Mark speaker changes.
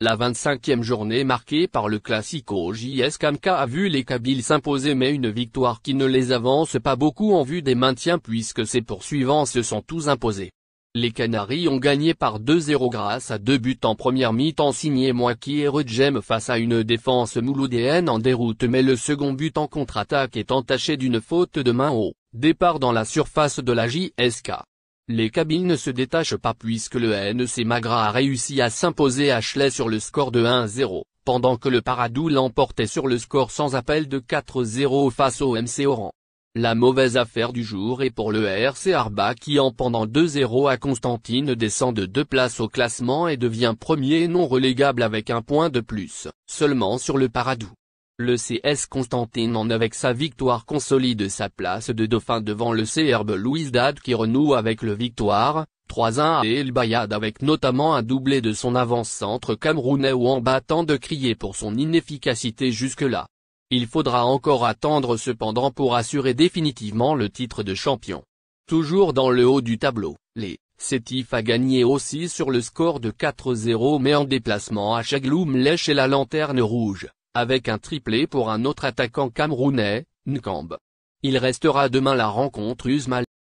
Speaker 1: La 25e journée marquée par le Classico JS a vu les Kabyles s'imposer mais une victoire qui ne les avance pas beaucoup en vue des maintiens puisque ses poursuivants se sont tous imposés. Les Canaries ont gagné par 2-0 grâce à deux buts en première mi-temps signé Moaki et Redjem face à une défense mouloudéenne en déroute mais le second but en contre-attaque est entaché d'une faute de main au départ dans la surface de la JSK. Les cabines ne se détachent pas puisque le NEC Magra a réussi à s'imposer à sur le score de 1-0, pendant que le Paradou l'emportait sur le score sans appel de 4-0 face au MC Oran. La mauvaise affaire du jour est pour le RC Arba qui en pendant 2-0 à Constantine descend de deux places au classement et devient premier non relégable avec un point de plus, seulement sur le Paradou. Le CS Constantine avec sa victoire consolide sa place de dauphin devant le CRB Louis Dad qui renoue avec le victoire, 3-1 et El Bayad avec notamment un doublé de son avant-centre camerounais ou en battant de crier pour son inefficacité jusque-là. Il faudra encore attendre cependant pour assurer définitivement le titre de champion. Toujours dans le haut du tableau, les Sétif a gagné aussi sur le score de 4-0 mais en déplacement à Chagloum lèche et la lanterne rouge avec un triplé pour un autre attaquant camerounais, Nkamb. Il restera demain la rencontre Usmal